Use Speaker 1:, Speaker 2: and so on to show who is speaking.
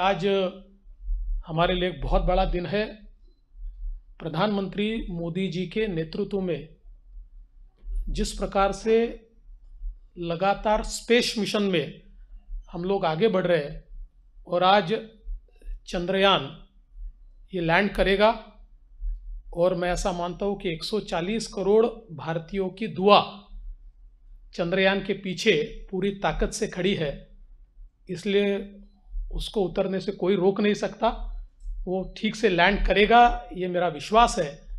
Speaker 1: आज हमारे लिए बहुत बड़ा दिन है प्रधानमंत्री मोदी जी के नेतृत्व में जिस प्रकार से लगातार स्पेस मिशन में हम लोग आगे बढ़ रहे हैं और आज चंद्रयान ये लैंड करेगा और मैं ऐसा मानता हूँ कि 140 करोड़ भारतीयों की दुआ चंद्रयान के पीछे पूरी ताकत से खड़ी है इसलिए उसको उतरने से कोई रोक नहीं सकता वो ठीक से लैंड करेगा ये मेरा विश्वास है